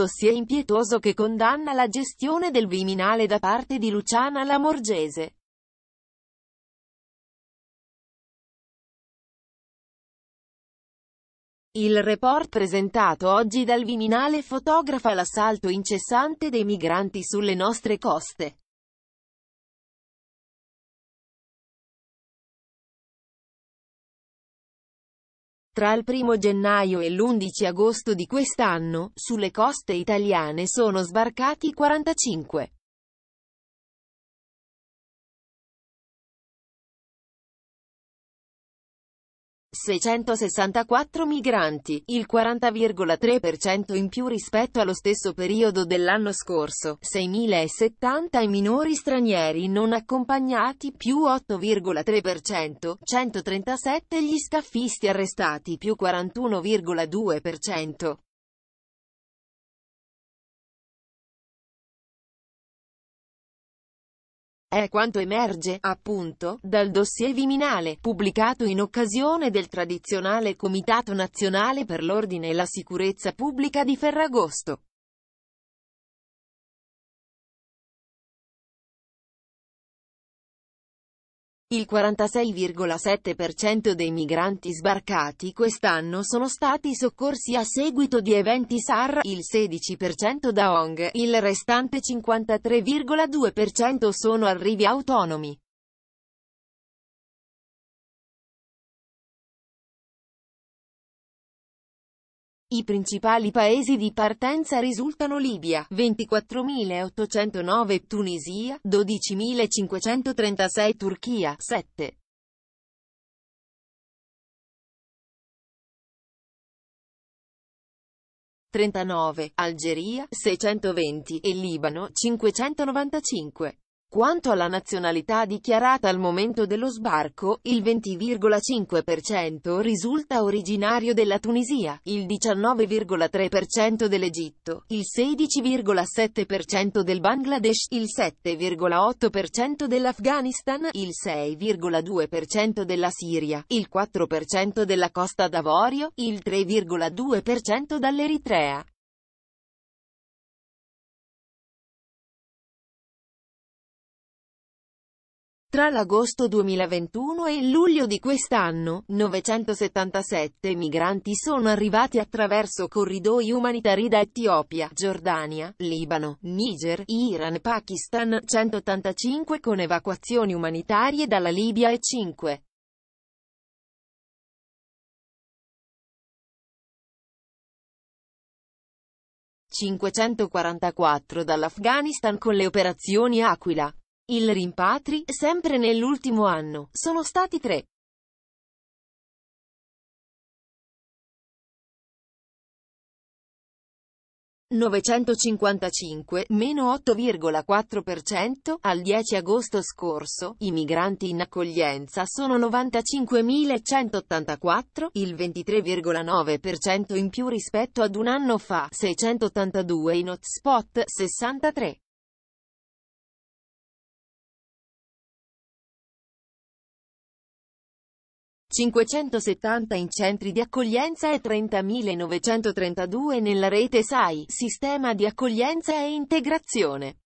dossier impietoso che condanna la gestione del Viminale da parte di Luciana Lamorgese. Il report presentato oggi dal Viminale fotografa l'assalto incessante dei migranti sulle nostre coste. Tra il 1 gennaio e l'11 agosto di quest'anno, sulle coste italiane sono sbarcati 45. 664 migranti, il 40,3% in più rispetto allo stesso periodo dell'anno scorso, 6.070 i minori stranieri non accompagnati più 8,3%, 137 gli scaffisti arrestati più 41,2%. È quanto emerge, appunto, dal dossier Viminale, pubblicato in occasione del tradizionale Comitato Nazionale per l'Ordine e la Sicurezza Pubblica di Ferragosto. Il 46,7% dei migranti sbarcati quest'anno sono stati soccorsi a seguito di eventi SAR, il 16% da ONG, il restante 53,2% sono arrivi autonomi. I principali paesi di partenza risultano Libia, 24.809 Tunisia, 12.536 Turchia, 7. Trentanove, Algeria, 620 e Libano, 595. Quanto alla nazionalità dichiarata al momento dello sbarco, il 20,5% risulta originario della Tunisia, il 19,3% dell'Egitto, il 16,7% del Bangladesh, il 7,8% dell'Afghanistan, il 6,2% della Siria, il 4% della Costa d'Avorio, il 3,2% dall'Eritrea. Tra l'agosto 2021 e il luglio di quest'anno, 977 migranti sono arrivati attraverso corridoi umanitari da Etiopia, Giordania, Libano, Niger, Iran, Pakistan, 185 con evacuazioni umanitarie dalla Libia e 5. (544) dall'Afghanistan con le operazioni Aquila, il rimpatri, sempre nell'ultimo anno, sono stati tre. meno 8,4%, al 10 agosto scorso, i migranti in accoglienza sono 95.184, il 23,9% in più rispetto ad un anno fa, 682 in hotspot, 63. 570 in centri di accoglienza e 30.932 nella rete SAI, Sistema di accoglienza e integrazione.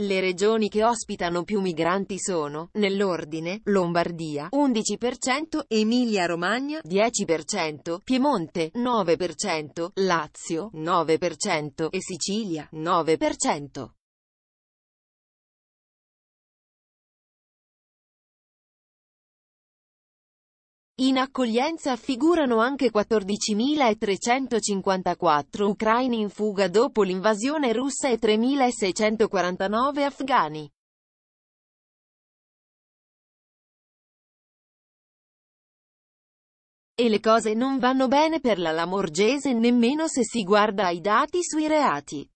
Le regioni che ospitano più migranti sono, nell'ordine, Lombardia, 11%, Emilia-Romagna, 10%, Piemonte, 9%, Lazio, 9% e Sicilia, 9%. In accoglienza figurano anche 14.354 ucraini in fuga dopo l'invasione russa e 3.649 afghani. E le cose non vanno bene per la Lamorgese nemmeno se si guarda ai dati sui reati.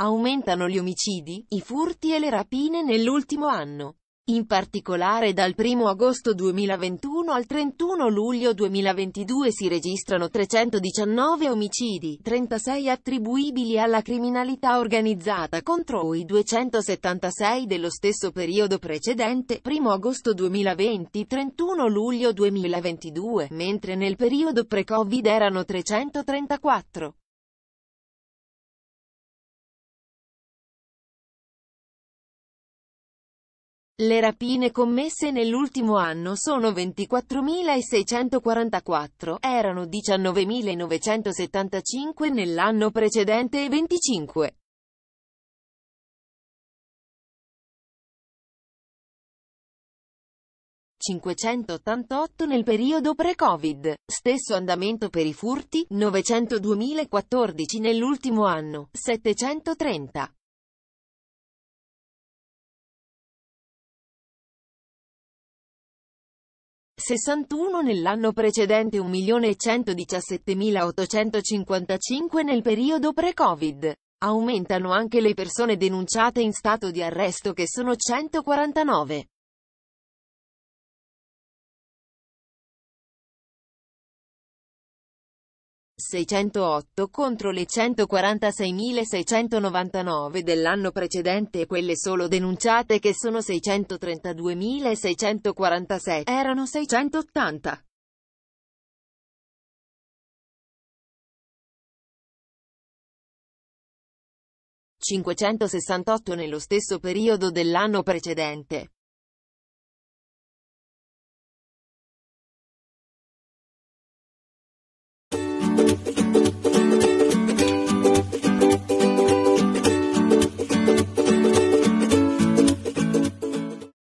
Aumentano gli omicidi, i furti e le rapine nell'ultimo anno. In particolare dal 1 agosto 2021 al 31 luglio 2022 si registrano 319 omicidi, 36 attribuibili alla criminalità organizzata contro i 276 dello stesso periodo precedente, 1 agosto 2020-31 luglio 2022, mentre nel periodo pre-Covid erano 334. Le rapine commesse nell'ultimo anno sono 24.644, erano 19.975 nell'anno precedente e 25. nel periodo pre-Covid. Stesso andamento per i furti, 902.014 nell'ultimo anno, 730. 61 nell'anno precedente 1.117.855 nel periodo pre-Covid. Aumentano anche le persone denunciate in stato di arresto che sono 149. 608 contro le 146.699 dell'anno precedente e quelle solo denunciate che sono 632.646, erano 680. (568 nello stesso periodo dell'anno precedente.